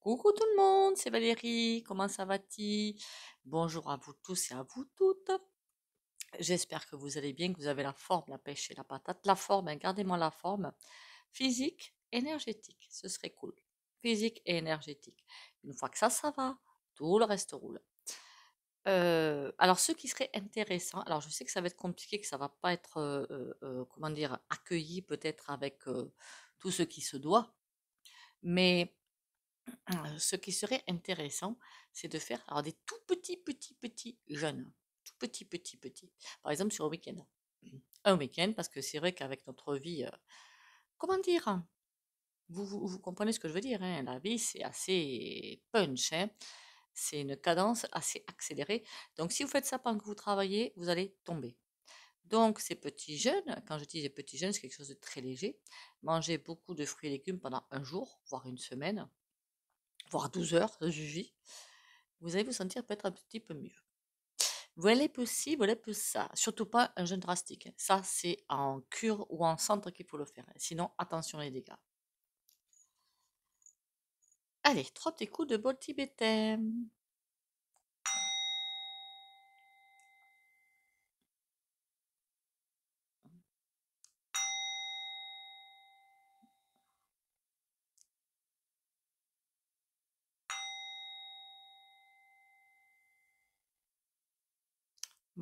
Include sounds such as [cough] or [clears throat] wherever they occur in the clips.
Coucou tout le monde, c'est Valérie, comment ça va-t-il Bonjour à vous tous et à vous toutes. J'espère que vous allez bien, que vous avez la forme, la pêche et la patate. La forme, hein, gardez-moi la forme. Physique, énergétique, ce serait cool. Physique et énergétique. Une fois que ça, ça va, tout le reste roule. Euh, alors, ce qui serait intéressant, alors je sais que ça va être compliqué, que ça va pas être, euh, euh, comment dire, accueilli peut-être avec tout ce qui se doit, mais ce qui serait intéressant, c'est de faire alors, des tout petits, petits, petits jeunes. Tout petits, petits, petits. Par exemple, sur un week-end. Un week-end, parce que c'est vrai qu'avec notre vie, euh, comment dire vous, vous, comprenez ce que je veux dire. Hein la vie, c'est assez punch. Hein c'est une cadence assez accélérée. Donc, si vous faites ça pendant que vous travaillez, vous allez tomber. Donc, ces petits jeunes, quand je dis des petits jeunes, c'est quelque chose de très léger. manger beaucoup de fruits et légumes pendant un jour, voire une semaine voire 12 heures, je vous allez vous sentir peut-être un petit peu mieux. Voilà plus ci, voilà peu ça. Surtout pas un jeûne drastique. Hein. Ça, c'est en cure ou en centre qu'il faut le faire. Hein. Sinon, attention les dégâts. Allez, trois petits coups de bol tibétain.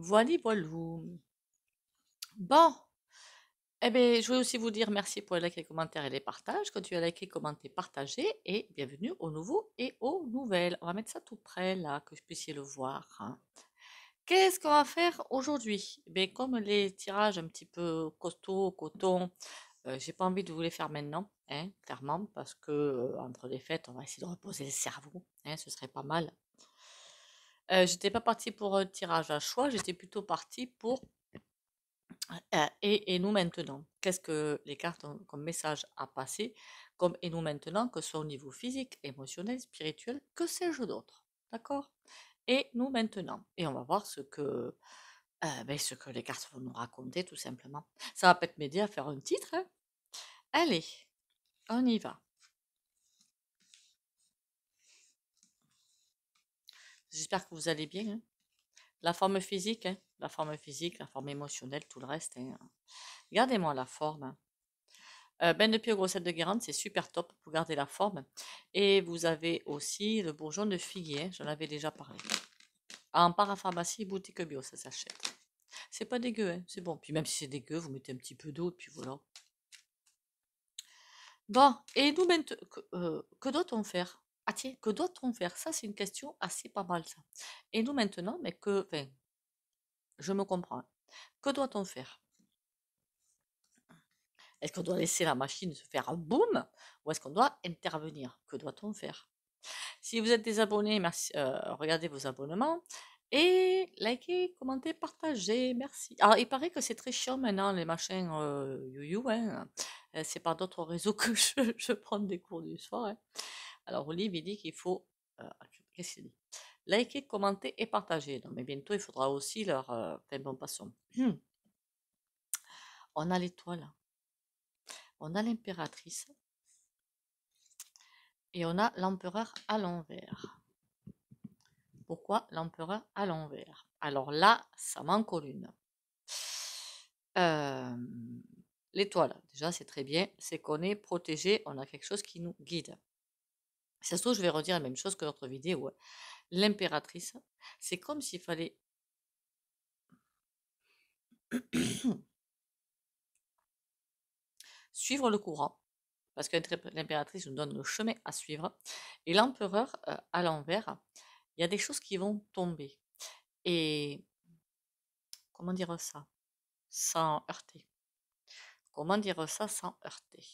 Voili, voilou. Bon. Eh bien, je voulais aussi vous dire merci pour les likes, les commentaires et les partages. tu as liké, commenté, partagé, et bienvenue aux nouveaux et aux nouvelles. On va mettre ça tout près là, que je puissiez le voir. Hein. Qu'est-ce qu'on va faire aujourd'hui eh Comme les tirages un petit peu costauds, coton, euh, j'ai pas envie de vous les faire maintenant, hein, clairement, parce que euh, entre les fêtes, on va essayer de reposer le cerveau. Hein, ce serait pas mal euh, Je n'étais pas partie pour un tirage à choix, j'étais plutôt partie pour et, nous maintenant. Qu'est-ce que les cartes ont comme message à passer, comme et nous maintenant, que ce soit au niveau physique, émotionnel, spirituel, que sais-je d'autre D'accord Et nous maintenant. Et on va voir ce que, euh, ben, ce que les cartes vont nous raconter, tout simplement. Ça va peut-être m'aider à faire un titre. Hein. Allez, on y va. J'espère que vous allez bien. Hein. La forme physique, hein. la forme physique, la forme émotionnelle, tout le reste. Hein. Gardez-moi la forme. Euh, ben de pied aux de Guérande, c'est super top pour garder la forme. Et vous avez aussi le bourgeon de figuier, j'en avais déjà parlé. Ah, en parapharmacie, boutique bio, ça s'achète. C'est pas dégueu, c'est bon. Puis même si c'est dégueu, vous mettez un petit peu d'eau, puis voilà. Bon, et nous, que, euh, que doit-on faire ah tiens, que doit-on faire Ça, c'est une question assez pas mal, ça. Et nous, maintenant, mais que, je me comprends. Hein. Que doit-on faire Est-ce qu'on doit laisser la machine se faire un boom ou est-ce qu'on doit intervenir Que doit-on faire Si vous êtes des abonnés, merci, euh, regardez vos abonnements et likez, commentez, partagez, merci. Alors, ah, il paraît que c'est très chiant maintenant, les machins euh, you, you hein. euh, C'est par d'autres réseaux que [laughs] je, prends des cours du soir. Hein. Alors, Olive, il dit qu'il faut. Euh, Liker, commenter et partager. Non, mais bientôt, il faudra aussi leur. Euh, faire bon, [clears throat] On a l'étoile. On a l'impératrice. Et on a l'empereur à l'envers. Pourquoi l'empereur à l'envers Alors là, ça manque aux lunes. Euh, l'étoile, déjà, c'est très bien. C'est qu'on est protégé, on a quelque chose qui nous guide. Ça se je vais redire la même chose que l'autre vidéo. Hein. L'impératrice, c'est comme s'il fallait... [coughs] suivre le courant, parce que l'impératrice nous donne le chemin à suivre, et l'empereur euh, à l'envers, il y a des choses qui vont tomber. Et comment dire ça Sans heurter. Comment dire ça sans heurter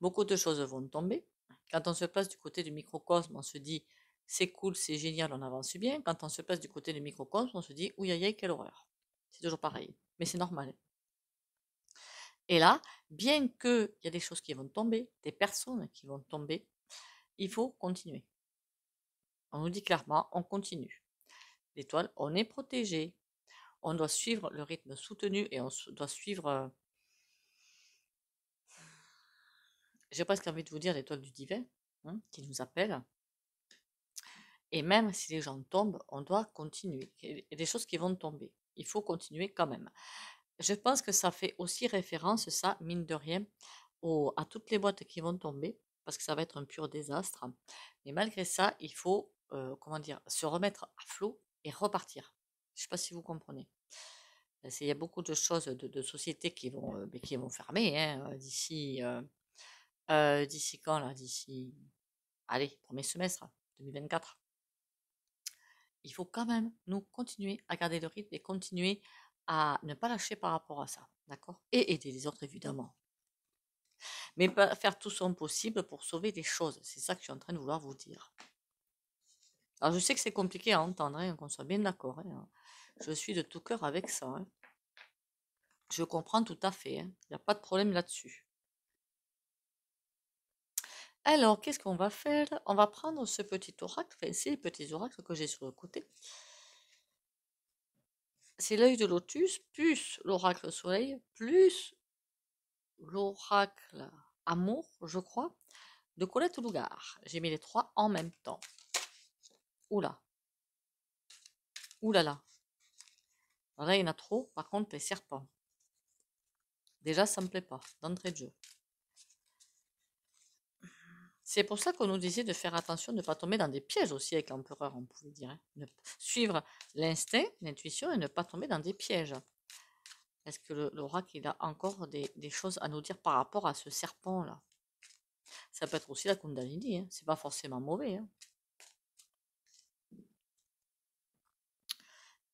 Beaucoup de choses vont tomber, quand on se place du côté du microcosme, on se dit c'est cool, c'est génial, on avance bien. Quand on se place du côté du microcosme, on se dit ouïe aïe, quelle horreur. C'est toujours pareil, mais c'est normal. Et là, bien qu'il y a des choses qui vont tomber, des personnes qui vont tomber, il faut continuer. On nous dit clairement, on continue. L'étoile, on est protégé. On doit suivre le rythme soutenu et on doit suivre euh, J'ai presque envie de vous dire l'étoile du divin hein, qui nous appelle. Et même si les gens tombent, on doit continuer. Il y a des choses qui vont tomber. Il faut continuer quand même. Je pense que ça fait aussi référence, ça, mine de rien, à toutes les boîtes qui vont tomber, parce que ça va être un pur désastre. Mais malgré ça, il faut, euh, comment dire, se remettre à flot et repartir. Je ne sais pas si vous comprenez. Il y a beaucoup de choses de, sociétés qui vont, euh, qui vont fermer hein, d'ici euh, euh, d'ici quand là D'ici, allez, premier semestre 2024. Il faut quand même nous continuer à garder le rythme et continuer à ne pas lâcher par rapport à ça, d'accord Et aider les autres évidemment. Mais faire tout son possible pour sauver des choses, c'est ça que je suis en train de vouloir vous dire. Alors je sais que c'est compliqué à entendre, hein, qu'on soit bien d'accord. Hein, hein. Je suis de tout cœur avec ça. Je comprends tout à fait. Il n'y a pas de problème là-dessus. Alors, qu'est-ce qu'on va faire On va prendre ce petit oracle, enfin ces petits oracles que j'ai sur le côté. C'est l'œil de lotus, plus l'oracle soleil, plus l'oracle amour, je crois, de Colette Lougard. J'ai mis les trois en même temps. Oula. Oula là. Là, il y en a trop. Par contre, les serpents. Déjà, ça me plaît pas, d'entrée de jeu. C'est pour ça qu'on nous disait de faire attention, de ne pas tomber dans des pièges aussi avec l'empereur, on pouvait dire. Hein. suivre l'instinct, l'intuition et ne pas tomber dans des pièges. Est-ce que l'oracle, il a encore des, choses à nous dire par rapport à ce serpent-là Ça peut être aussi la Kundalini, hein. c'est pas forcément mauvais. Hein.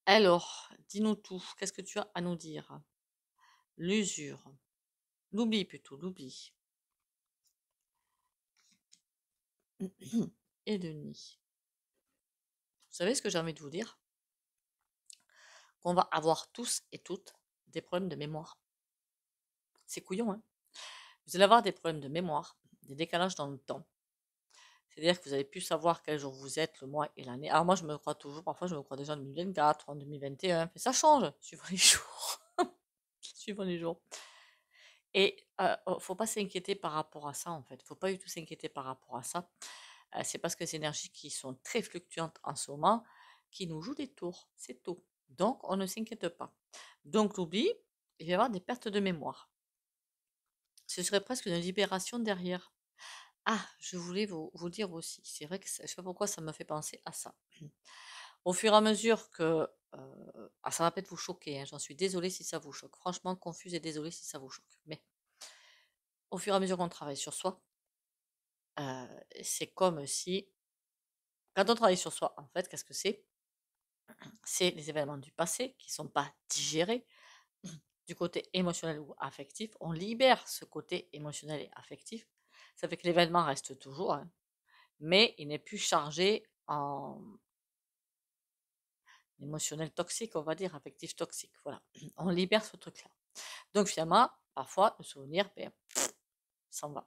Alors, dis-nous tout, qu'est-ce que tu as à nous dire L'usure, l'oubli plutôt, l'oubli. [coughs] et de nuit. Vous savez ce que j'ai envie de vous dire Qu'on va avoir tous et toutes des problèmes de mémoire. C'est couillon, hein Vous allez avoir des problèmes de mémoire, des décalages dans le temps. C'est-à-dire que vous allez plus savoir quel jour vous êtes, le mois et l'année. Alors moi, je me crois toujours, parfois je me crois déjà en 2024, en 2021, mais ça change suivant les [laughs] jours. suivant les jours. Et il ne oh, faut pas s'inquiéter par rapport à ça, en fait. faut pas du tout s'inquiéter par rapport à ça. c'est parce que ces énergies qui sont très fluctuantes en ce moment, qui nous jouent des tours, c'est tout. Donc, on ne s'inquiète pas. Donc, l'oubli, il va y avoir des pertes de mémoire. Ce serait presque une libération derrière. Ah, je voulais vous, vous dire aussi, c'est vrai que je ne sais pas pourquoi ça me fait penser à ça. Au fur et à mesure que euh, ah, ça va peut-être vous choquer, hein, j'en suis désolée si ça vous choque. Franchement, confuse et désolée si ça vous choque. Mais au fur et à mesure qu'on travaille sur soi, euh, c'est comme si, quand on travaille sur soi, en fait, qu'est-ce que c'est C'est les événements du passé qui ne sont pas digérés. Du côté émotionnel ou affectif, on libère ce côté émotionnel et affectif. Ça fait que l'événement reste toujours, hein, mais il n'est plus chargé en, émotionnel toxique, on va dire, affectif toxique. Voilà, [clears throat] on libère ce truc-là. Donc finalement, parfois, le souvenir, ben, [sniffs] s'en va.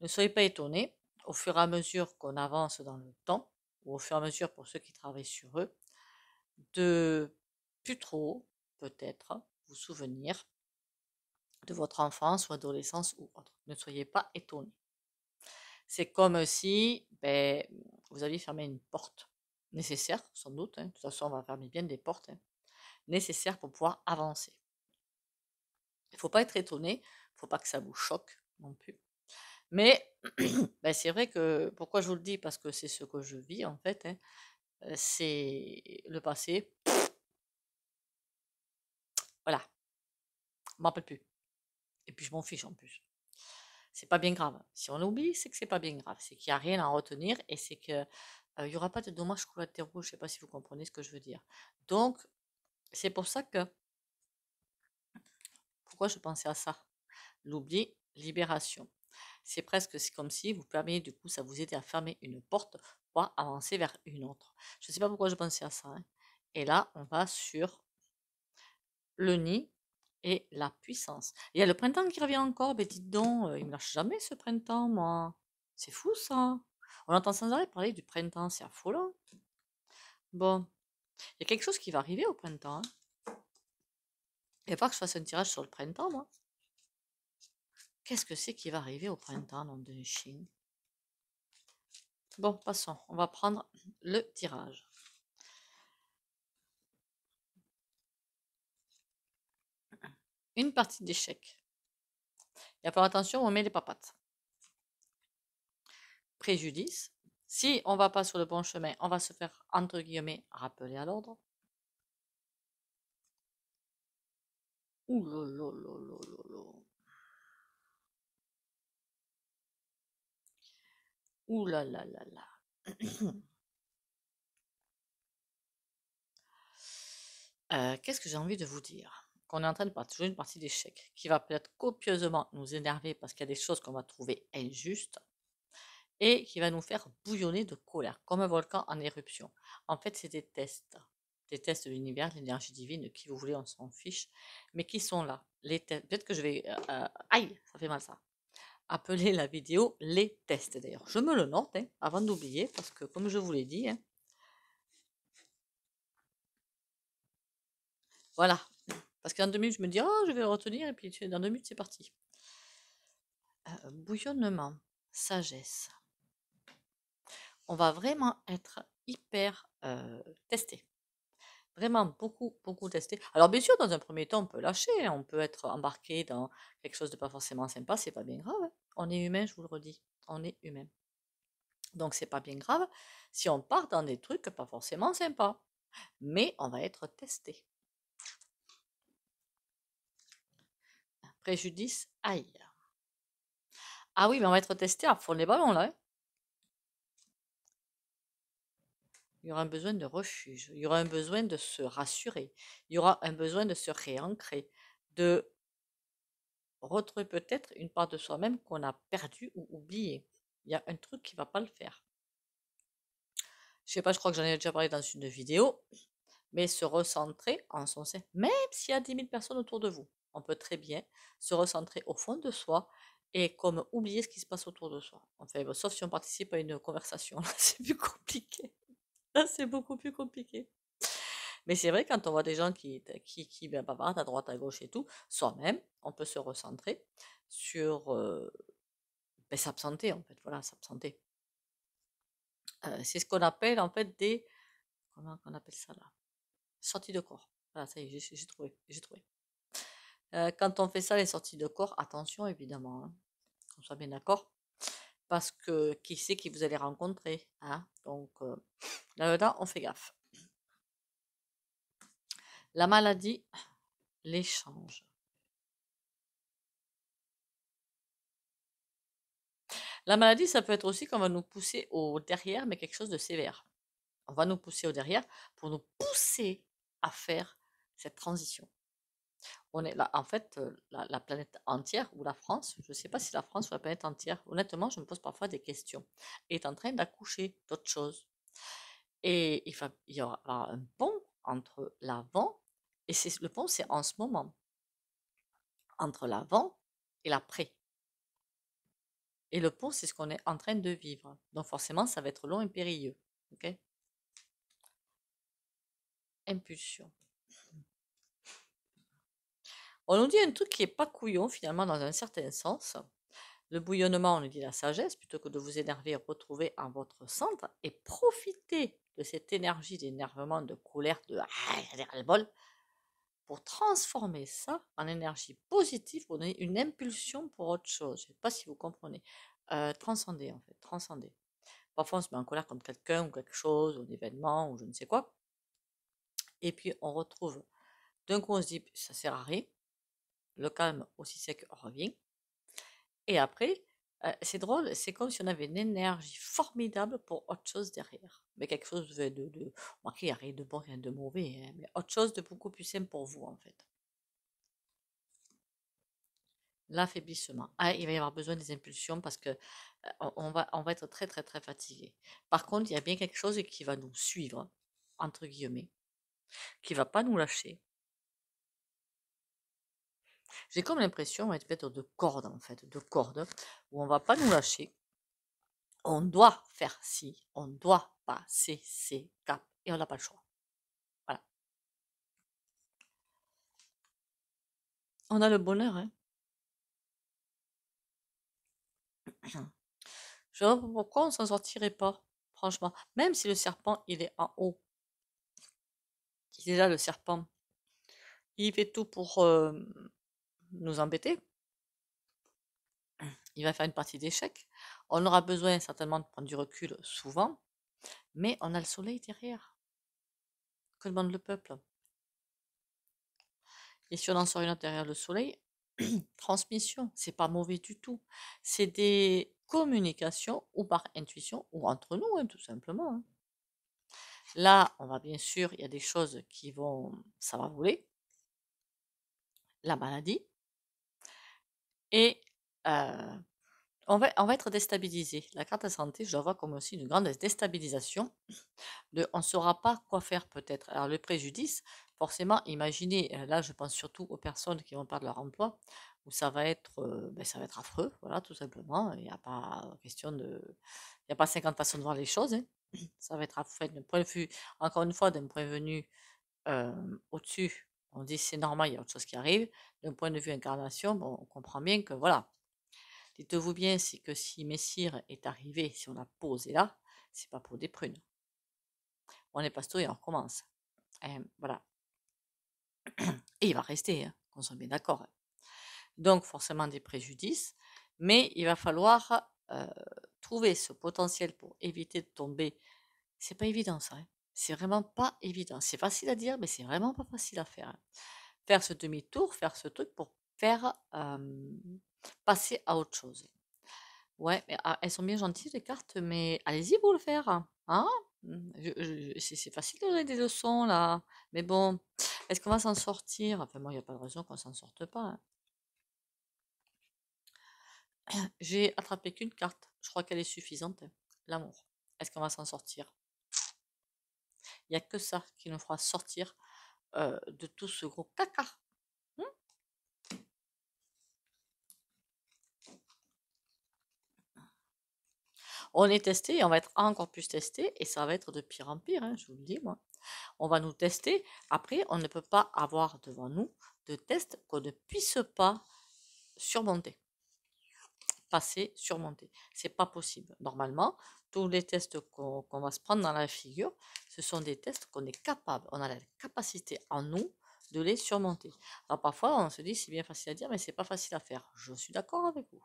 Ne soyez pas étonnés, au fur et à mesure qu'on avance dans le temps, ou au fur et à mesure pour ceux qui travaillent sur eux, de plus trop, peut-être, vous souvenir de votre enfance ou adolescence ou autre. Ne soyez pas étonnés. C'est comme si ben, vous aviez fermé une porte nécessaire, sans doute, hein, de toute façon on va fermer bien des portes, nécessaires hein, nécessaire pour pouvoir avancer. Il ne faut pas être étonné, il ne faut pas que ça vous choque non plus. Mais [clears throat] ben, c'est vrai que, pourquoi je vous le dis Parce que c'est ce que je vis en fait, hein, c'est le passé. Voilà, je m'en rappelle plus. Et puis je m'en fiche en plus c'est pas bien grave. Si on oublie, c'est que c'est pas bien grave. C'est qu'il n'y a rien à retenir et c'est que il n'y aura pas de dommages collatéraux. Je ne sais pas si vous comprenez ce que je veux dire. Donc, c'est pour ça que... Pourquoi je pensais à ça L'oubli, libération. C'est presque comme si vous permet, du coup, ça vous aidait à fermer une porte pour avancer vers une autre. Je ne sais pas pourquoi je pensais à ça. Hein. Et là, on va sur le nid et la puissance. Il y a le printemps qui revient encore. Mais dites donc, il ne lâche jamais ce printemps, moi. C'est fou, ça. On entend sans arrêt parler du printemps, c'est affolant. Bon, il y a quelque chose qui va arriver au printemps. Hein. Il va falloir que je fasse un tirage sur le printemps, moi. Qu'est-ce que c'est qui va arriver au printemps, dans de Chine Bon, passons. On va prendre le tirage. Une partie d'échec. Et va attention, on met les papates préjudice. Si on ne va pas sur le bon chemin, on va se faire, entre guillemets, rappeler à l'ordre. Ouh là là qu'est-ce que j'ai envie de vous dire Qu'on est en train de partager une partie d'échec qui va peut-être copieusement nous énerver parce qu'il y a des choses qu'on va trouver injustes et qui va nous faire bouillonner de colère, comme un volcan en éruption. En fait, c'est des tests, des tests de l'univers, de l'énergie divine, qui vous voulez, on s'en fiche, mais qui sont là. Les tests. Peut-être que je vais, euh, euh, aïe, ça fait mal ça. Appeler la vidéo les tests. D'ailleurs, je me le note hein, avant d'oublier, parce que comme je vous l'ai dit, hein. voilà. Parce qu'en deux minutes, je me dis, oh, je vais le retenir, et puis dans deux minutes, c'est parti. Euh, bouillonnement, sagesse, on va vraiment être hyper testé. Vraiment beaucoup, beaucoup testé. Alors bien sûr, dans un premier temps, on peut lâcher, hein, on peut être embarqué dans quelque chose de pas forcément sympa, c'est pas bien grave. Hein. On est humain, je vous le redis, on est humain. Donc c'est pas bien grave si on part dans des trucs pas forcément sympas, mais on va être testé. Préjudice, ailleurs. Ah oui, mais on va être testé à fond les ballons là. Hein. Il y aura un besoin de refuge, il y aura un besoin de se rassurer, il y aura un besoin de se réancrer, de retrouver peut-être une part de soi-même qu'on a perdue ou oubliée. Il y a un truc qui ne va pas le faire. Je ne sais pas, je crois que j'en ai déjà parlé dans une vidéo, mais se recentrer en son sein, même s'il y a 10 000 personnes autour de vous. On peut très bien se recentrer au fond de soi et comme oublier ce qui se passe autour de soi. Enfin, sauf si on participe à une conversation, [laughs] c'est plus compliqué c'est beaucoup plus compliqué. Mais c'est vrai, quand on voit des gens qui, qui, qui bavardent à droite, à gauche et tout, soi-même, on peut se recentrer sur euh, ben, s'absenter, en fait. Voilà, s'absenter. c'est ce qu'on appelle, en fait, des. Comment on appelle ça là Sorties de corps. Voilà, ça y est, j'ai trouvé. J'ai trouvé. quand on fait ça, les sorties de corps, attention évidemment, hein, qu'on soit bien d'accord, parce que qui sait qui vous allez rencontrer. Hein? Donc euh, là-dedans, on fait gaffe. La maladie, l'échange. La maladie, ça peut être aussi qu'on va nous pousser au derrière, mais quelque chose de sévère. On va nous pousser au derrière pour nous pousser à faire cette transition. On est en fait, euh, la, planète entière, ou la France, je ne sais pas si la France ou la planète entière, honnêtement, je me pose parfois des questions, est en train d'accoucher d'autres choses. Et il, y aura un pont entre l'avant, et le pont, c'est en ce moment, entre l'avant et l'après. Et le pont, c'est ce qu'on est en train de vivre. Donc forcément, ça va être long et périlleux. Impulsion. On nous dit un truc qui n'est pas couillon finalement dans un certain sens. Le bouillonnement, on nous dit la sagesse, plutôt que de vous énerver, retrouver en votre centre et profiter de cette énergie d'énervement, de colère, de le bol pour transformer ça en énergie positive, pour donner une impulsion pour autre chose. Je ne sais pas si vous comprenez. Euh, transcendez, en fait, transcendez. Parfois on se met en colère comme quelqu'un ou quelque chose, ou un événement, ou je ne sais quoi. Et puis on retrouve, d'un coup on se dit ça sert à rien, le calme aussi sec revient. Et après, euh, c'est drôle, c'est comme si on avait une énergie formidable pour autre chose derrière. Mais quelque chose de. de, de il n'y a rien de bon, rien de mauvais, hein, mais autre chose de beaucoup plus simple pour vous, en fait. L'affaiblissement. Ah, il va y avoir besoin des impulsions parce que euh, on, va, on va être très, très, très fatigué. Par contre, il y a bien quelque chose qui va nous suivre, entre guillemets, qui ne va pas nous lâcher, j'ai comme l'impression, on va peut de cordes, en fait, de cordes, où on va pas nous lâcher. On doit faire ci, on doit passer ces caps et on n'a pas le choix. Voilà. On a le bonheur, hein. [clears throat] Je vois pourquoi on ne s'en sortirait pas, franchement. Même si le serpent, il est en haut. Il est là, le serpent. Il fait tout pour euh, nous embêter. Il va faire une partie d'échec. On aura besoin certainement de prendre du recul souvent, mais on a le soleil derrière. Que demande le peuple Et si on en sort une derrière le soleil, [clears throat] transmission, c'est pas mauvais du tout. C'est des communications ou par intuition ou entre nous, hein, tout simplement. Hein. Là, on va bien sûr, il y a des choses qui vont, ça va voler. La maladie, et euh, on, va, on va être déstabilisé. La carte de santé, je la vois comme aussi une grande déstabilisation. De, on ne saura pas quoi faire peut-être. Alors le préjudice, forcément, imaginez, euh, là je pense surtout aux personnes qui vont perdre leur emploi, où ça va être, euh, ben, ça va être affreux, voilà, tout simplement. Il n'y a pas question de... Il a pas 50 façons de voir les choses. Hein. Ça va être affreux point encore une fois, d'un point au-dessus on dit c'est normal, il y a autre chose qui arrive. D'un point de vue incarnation, on comprend bien que voilà. Dites-vous bien, c'est que si Messire est arrivé, si on a posé là, c'est pas pour des prunes. On est tout et on recommence. Et hein, voilà. Et il va rester, on hein, qu'on soit bien d'accord. Donc forcément des préjudices, mais il va falloir euh, trouver ce potentiel pour éviter de tomber. C'est pas évident ça. Hein. C'est vraiment pas évident. C'est facile à dire, mais c'est vraiment pas facile à faire. Hein. Faire ce demi-tour, faire ce truc pour faire passer à autre chose. Ouais, ah, elles sont bien gentilles les cartes, mais allez-y vous le faire. Hein c'est facile de donner des leçons là, mais bon, est-ce qu'on va s'en sortir Enfin, moi, il n'y a pas de raison qu'on s'en sorte pas. Hein. J'ai attrapé qu'une carte, je crois qu'elle est suffisante hein, l'amour. Est-ce qu'on va s'en sortir il n'y a que ça qui nous fera sortir de tout ce gros caca. Mmh. on est testé et on va être encore plus testé et ça va être de pire en pire, hein, je vous le dis moi. On va nous tester. Après, on ne peut pas avoir devant nous de test qu'on ne puisse pas surmonter passer, surmonter. C'est pas possible. Normalement, tous les tests qu'on va se prendre dans la figure, ce sont des tests qu'on est capable, on a la capacité en nous de les surmonter. parfois, on se dit c'est bien facile à dire, mais c'est pas facile à faire. Je suis d'accord avec vous.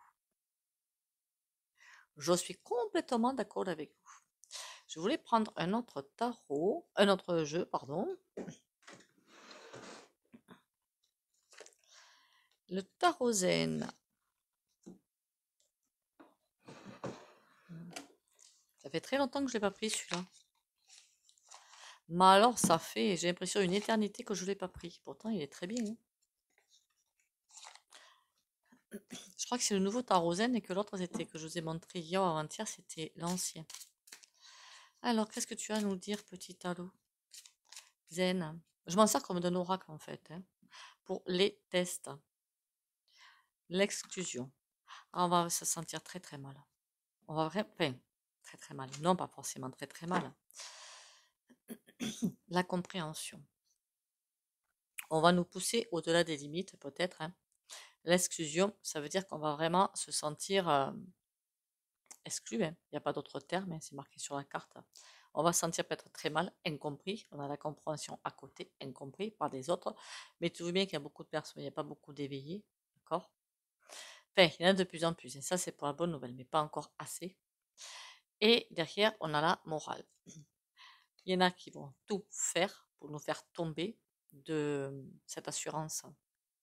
Je suis complètement d'accord avec vous. Je voulais prendre un autre tarot, un autre jeu, pardon. Le tarot zen. Ça fait très longtemps que je l'ai pas pris celui-là. Mais alors, ça fait, j'ai l'impression, une éternité que je ne l'ai pas pris. Pourtant, il est très bien. Hein. je crois que c'est le nouveau zen et que l'autre, c'était que je vous ai montré hier ou avant-hier, c'était l'ancien. Alors, qu'est-ce que tu as à nous dire, petit Talo Zen. Je m'en sers comme d'un oracle, en fait, hein, pour les tests. L'exclusion. Ah, on va se sentir très, très mal. On va vraiment très très mal. Non, pas forcément très très mal. [clears throat] La compréhension. On va nous pousser au-delà des limites peut-être. Hein. L'exclusion, ça veut dire qu'on va vraiment se sentir euh, exclu. Hein. Il n'y a pas d'autre terme, hein, c'est marqué sur la carte. On va se sentir peut-être très mal, incompris. On a la compréhension à côté, incompris par des autres. Mais tu vois bien qu'il y a beaucoup de personnes, il n'y a pas beaucoup d'éveillés. D'accord Enfin, il y en a de plus en plus. Et ça, c'est pour la bonne nouvelle, mais pas encore assez. Et derrière, on a la morale. Il y en a qui vont tout faire pour nous faire tomber de mmh, cette assurance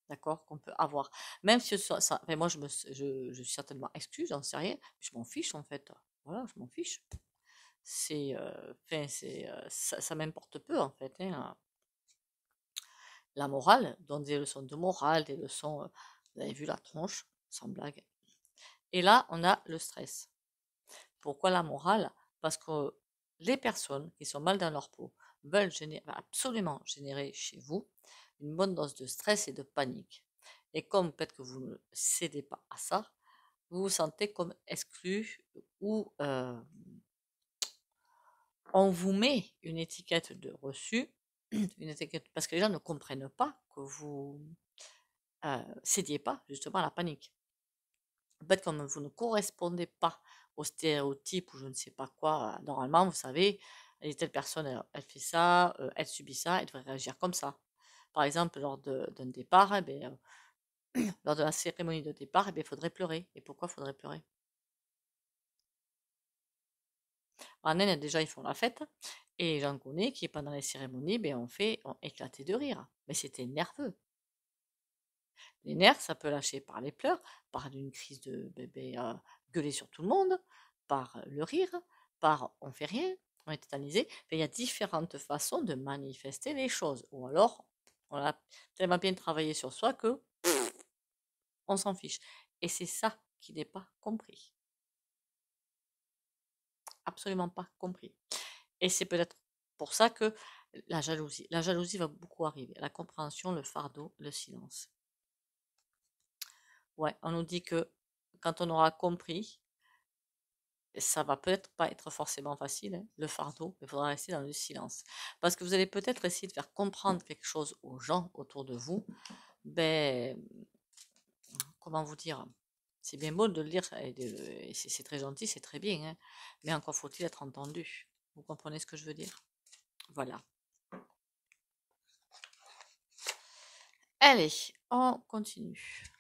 d'accord, qu'on peut avoir. Même si ça, ça moi je, me, je, je suis certainement excuse, j'en sais rien, je m'en fiche en fait. Voilà, je m'en fiche. C'est, euh, enfin, c'est, euh, ça, m'importe peu en fait. Hein. La morale, donc des leçons de morale, des leçons, euh, vous avez vu la tronche, sans blague. Et là, on a le stress. Pourquoi la morale Parce que les personnes qui sont mal dans leur peau veulent absolument générer chez vous une bonne dose de stress et de panique. Et comme peut-être que vous ne cédez pas à ça, vous vous sentez comme exclu ou on vous met une étiquette de reçu, [clears throat] une étiquette parce que les gens ne comprennent pas que vous euh, cédiez pas justement à la panique. Peut-être comme vous ne correspondez pas aux stéréotypes ou je ne sais pas quoi. Normalement, vous savez, telle personne, elle, fait ça, elle subit ça, elle devrait réagir comme ça. Par exemple, lors d'un départ, eh ben, [clears throat] lors de la cérémonie de départ, il eh ben, faudrait pleurer. Et pourquoi faudrait pleurer En Inde, déjà, ils font la fête. Et j'en connais qui, pendant les cérémonies, ben, on fait on éclaté de rire. Mais c'était nerveux. Les nerfs, ça peut lâcher par les pleurs, par une crise de bébé, gueuler sur tout le monde, par le rire, par on fait rien, on est tétanisé. Il y a différentes façons de manifester les choses. Ou alors, on a tellement bien travaillé sur soi que [sniffs] on s'en fiche. Et c'est ça qui n'est pas compris. Absolument pas compris. Et c'est peut-être pour ça que la jalousie, la jalousie va beaucoup arriver. La compréhension, le fardeau, le silence. Ouais, on nous dit que quand on aura compris, ça va peut-être pas être forcément facile, hein, le fardeau, mais il faudra rester dans le silence. Parce que vous allez peut-être essayer de faire comprendre quelque chose aux gens autour de vous. Ben, comment vous dire C'est bien beau de le dire, c'est très gentil, c'est très bien, hein, mais encore faut-il être entendu. Vous comprenez ce que je veux dire Voilà. Allez, on continue.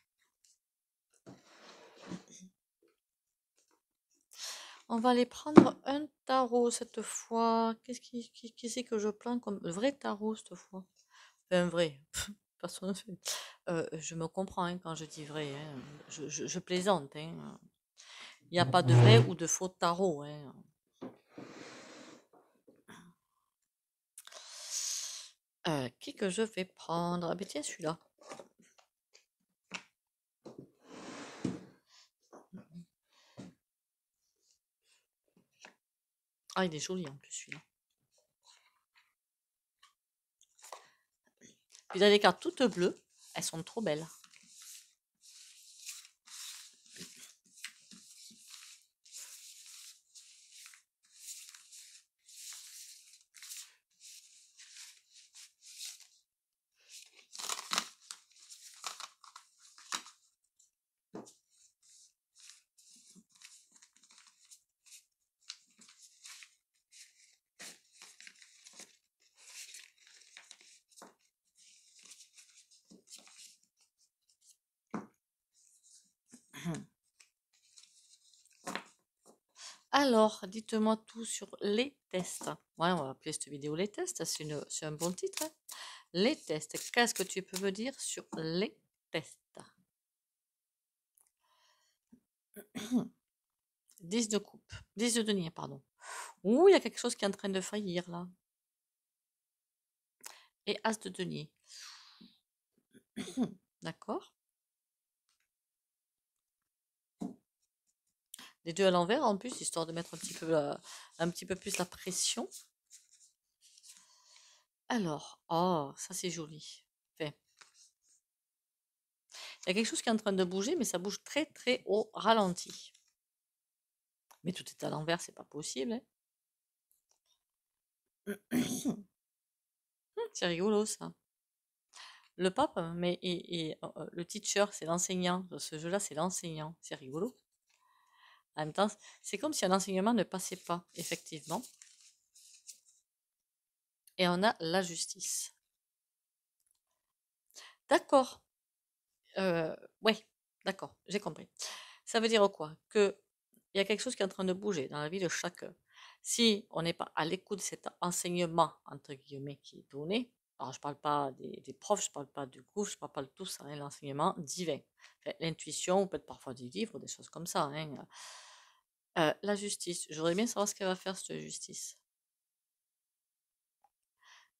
On va aller prendre un tarot cette fois. Qu'est-ce qui, qui, c'est que je prends comme vrai tarot cette fois Un vrai. [laughs] Personne euh, je me comprends hein, quand je dis vrai. Hein. Je, je, plaisante. Hein. Il n'y a pas de vrai ou de faux tarot. Euh, qui que je vais prendre Ah, ben tiens, celui-là. Ah, il est joli en plus celui-là. Vous avez des cartes toutes bleues. Elles sont trop belles. Alors, dites-moi tout sur les tests. on va appeler cette vidéo les tests, c'est un bon titre. Hein. Les tests, qu'est-ce que tu peux me dire sur les tests 10 [coughs] de coupe, 10 de denier, pardon. Ouh, il y a quelque chose qui est en train de faillir là. Et as de denier. [coughs] D'accord les deux à l'envers en plus, histoire de mettre un petit peu, euh, un petit peu plus la pression. Alors, oh, ça c'est joli. Il y a quelque chose qui est en train de bouger, mais ça bouge très très au ralenti. Mais tout est à l'envers, c'est pas possible. Hein. [coughs] c'est rigolo ça. Le pape, mais et, euh, le teacher, c'est l'enseignant. Ce jeu-là, c'est l'enseignant. C'est rigolo. En même temps, c'est comme si un enseignement ne passait pas, effectivement. Et on a la justice. D'accord. Euh, oui, d'accord, j'ai compris. Ça veut dire quoi Qu'il y a quelque chose qui est en train de bouger dans la vie de chacun. Si on n'est pas à l'écoute de cet enseignement, entre guillemets, qui est donné, alors je ne parle pas des, profs, je ne parle pas du groupe, je ne parle pas de tout ça, hein, l'enseignement divin. L'intuition, peut-être parfois des livres, des choses comme ça. Hein, euh, euh, la justice, j'aimerais bien savoir ce qu'elle va faire, cette justice.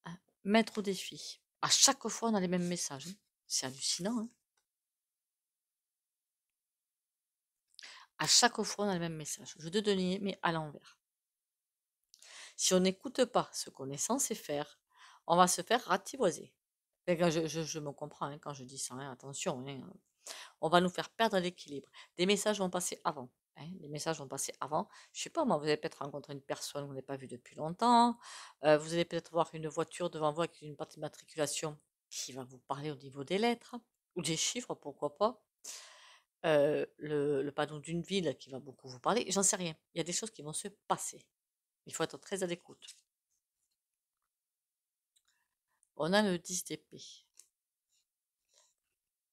Ah, mettre au défi. À chaque fois, on a les mêmes messages. Hein. C'est hallucinant. À chaque fois, on a les mêmes messages. Je veux te donner, mais à l'envers. Si on n'écoute pas ce qu'on est censé faire, on va se faire rativoiser. Je, me comprends hein, quand je dis ça, hein, attention, hein, on va nous faire perdre l'équilibre. Des messages vont passer avant. des messages vont passer avant. Je sais pas, moi, vous allez peut-être rencontrer une personne que vous n'avez pas vue depuis longtemps. Euh, vous allez peut-être voir une voiture devant vous avec une de matriculation qui va vous parler au niveau des lettres ou des chiffres, pourquoi pas. Euh, le, le panneau d'une ville qui va beaucoup vous parler. J'en sais rien. Il y a des choses qui vont se passer. Il faut être très à l'écoute on a le 10 d'épée.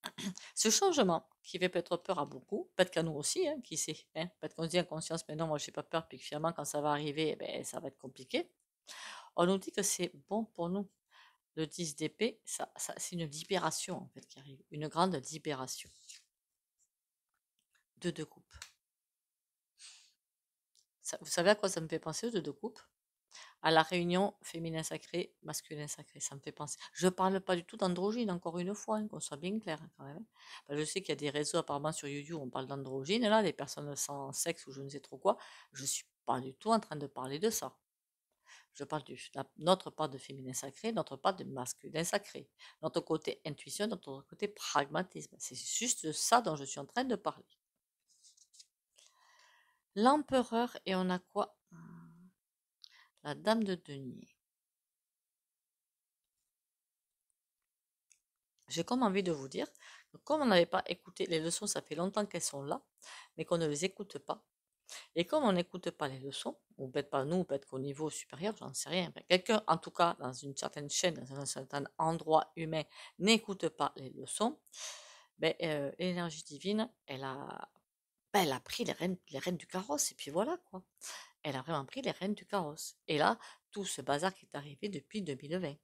[clears throat] Ce changement qui fait peut-être peur à beaucoup, peut-être qu'à nous aussi, hein, qui sait, hein, peut-être qu'on se dit en conscience, mais non, moi j'ai pas peur, puis finalement quand ça va arriver, eh ben, ça va être compliqué. On nous dit que c'est bon pour nous. Le 10 d'épée, ça, c'est une libération en fait qui arrive, une grande libération de deux coupes. vous savez à quoi ça me fait penser, de deux coupes à la réunion féminin sacré, masculin sacré. Ça me fait penser. Je ne parle pas du tout d'androgyne, encore une fois, hein, qu'on soit bien clair hein, quand même. Hein. Bah, je sais qu'il y a des réseaux apparemment sur YouTube où on parle d'androgyne, là, des personnes sans sexe ou je ne sais trop quoi. Je ne suis pas du tout en train de parler de ça. Je parle de notre part de féminin sacré, notre part de masculin sacré, notre côté intuition, notre côté pragmatisme. C'est juste ça dont je suis en train de parler. L'empereur, et on a quoi la dame de denier. J'ai comme envie de vous dire comme on n'avait pas écouté les leçons, ça fait longtemps qu'elles sont là, mais qu'on ne les écoute pas. Et comme on n'écoute pas les leçons, ou peut-être pas nous, ou peut-être qu'au niveau supérieur, j'en sais rien, quelqu'un, en tout cas, dans une certaine chaîne, dans un certain endroit humain, n'écoute pas les leçons, Mais ben, l'énergie euh, divine, elle a, ben, elle a pris les rênes, les rênes du carrosse, et puis voilà, quoi elle a vraiment pris les rênes du chaos. Et là, tout ce bazar qui est arrivé depuis 2020.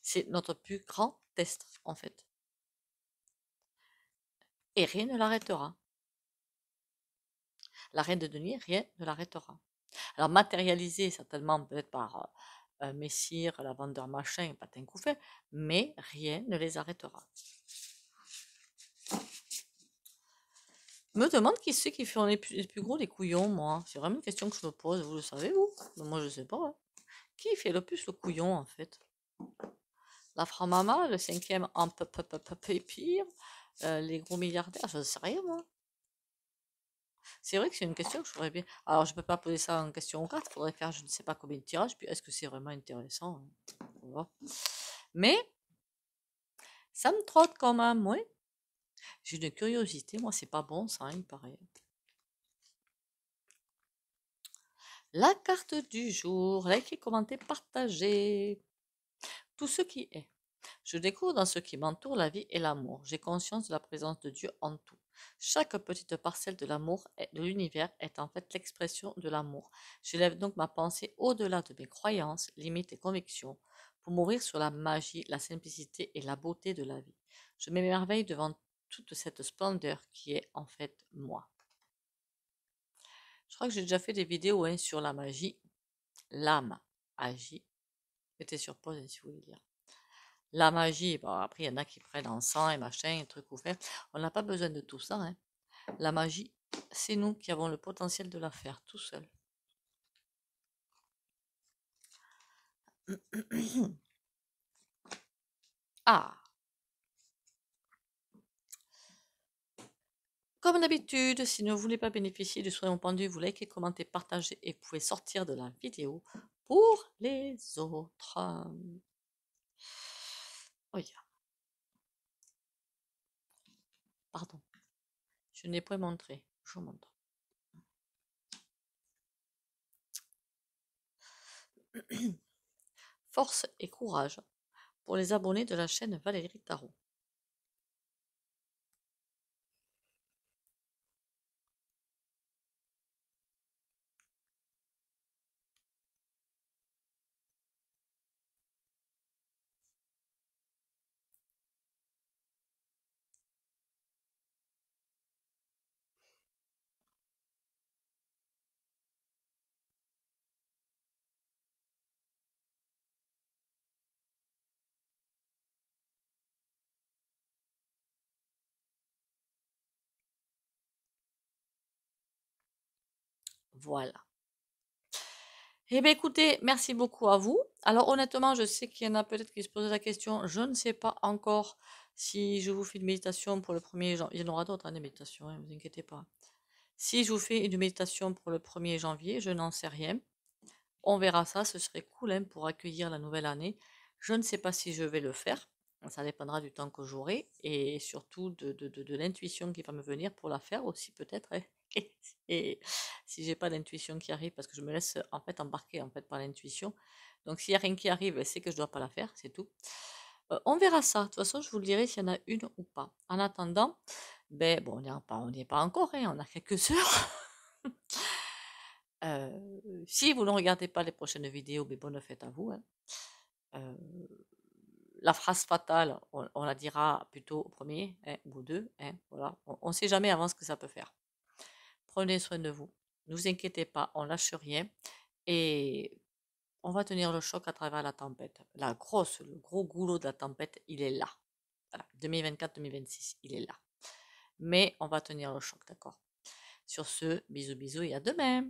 C'est notre plus grand test, en fait. Et rien ne l'arrêtera. La reine de Denis, rien ne l'arrêtera. Alors matérialisé certainement peut-être par euh, un Messire, vendeur, Machin, Patin coupé, mais rien ne les arrêtera. Je me demande qui c'est qui fait les plus, gros les couillons, moi. C'est vraiment une question que je me pose. Vous le savez, vous ben, Moi, je sais pas. Hein. Qui fait le plus le couillon, en fait La Framama, le cinquième en pire. Euh, les gros milliardaires, je ne sais rien, moi. C'est vrai que c'est une question que je voudrais bien. Alors, je ne peux pas poser ça en question au carte. Il faudrait faire je ne sais pas combien de tirages. Puis, est-ce que c'est vraiment intéressant hein? Mais, ça me trotte quand même, oui. J'ai une curiosité, moi c'est pas bon ça, hein, il paraît. La carte du jour, likez, commentez, partagez. Tout ce qui est. Je découvre dans ce qui m'entoure la vie et l'amour. J'ai conscience de la présence de Dieu en tout. Chaque petite parcelle de l'amour de l'univers est en fait l'expression de l'amour. J'élève donc ma pensée au-delà de mes croyances, limites et convictions pour mourir sur la magie, la simplicité et la beauté de la vie. Je m'émerveille devant toute cette splendeur qui est en fait moi. Je crois que j'ai déjà fait des vidéos hein, sur la magie. L'âme agit. Mettez sur pause si vous voulez lire. La magie, bon, après il y en a qui prennent en sang et machin, et trucs ouverts. On n'a pas besoin de tout ça. Hein. La magie, c'est nous qui avons le potentiel de la faire tout seul. [coughs] Ah, Comme d'habitude, si vous ne voulez pas bénéficier du soin pendu, vous likez, commentez, partagez et vous pouvez sortir de la vidéo pour les autres. Oh Pardon. Je n'ai pas montré. Je vous montre. [clears throat] Force et courage pour les abonnés de la chaîne Valérie Tarot. Voilà. Eh bien, écoutez, merci beaucoup à vous. Alors, honnêtement, je sais qu'il y en a peut-être qui se posent la question. Je ne sais pas encore si je vous fais une méditation pour le 1er janvier. Il y en aura d'autres, hein, des méditations, ne hein, vous inquiétez pas. Si je vous fais une méditation pour le 1er janvier, je n'en sais rien. On verra ça, ce serait cool hein, pour accueillir la nouvelle année. Je ne sais pas si je vais le faire. Ça dépendra du temps que j'aurai et surtout de l'intuition qui va me venir pour la faire aussi, peut-être. [laughs] et si j'ai pas d'intuition qui arrive, parce que je me laisse en fait embarquer en fait par l'intuition. Donc s'il n'y a rien qui arrive, c'est que je dois pas la faire, c'est tout. Euh, on verra ça. De toute façon, je vous le dirai s'il y en a une ou pas. En attendant, ben bon, on n'y est pas encore, hein, on a quelques [laughs] heures. Euh, si vous ne regardez pas les prochaines vidéos, ben, bonne fête à vous. Hein. Euh, la phrase fatale, on, la dira plutôt au premier hein, ou deux. voilà. On ne sait jamais avant ce que ça peut faire. Prenez soin de vous. Ne vous inquiétez pas, on lâche rien. Et on va tenir le choc à travers la tempête. La grosse, le gros goulot de la tempête, il est là. 2024-2026, il est là. Mais on va tenir le choc, d'accord Sur ce, bisous, bisous et à demain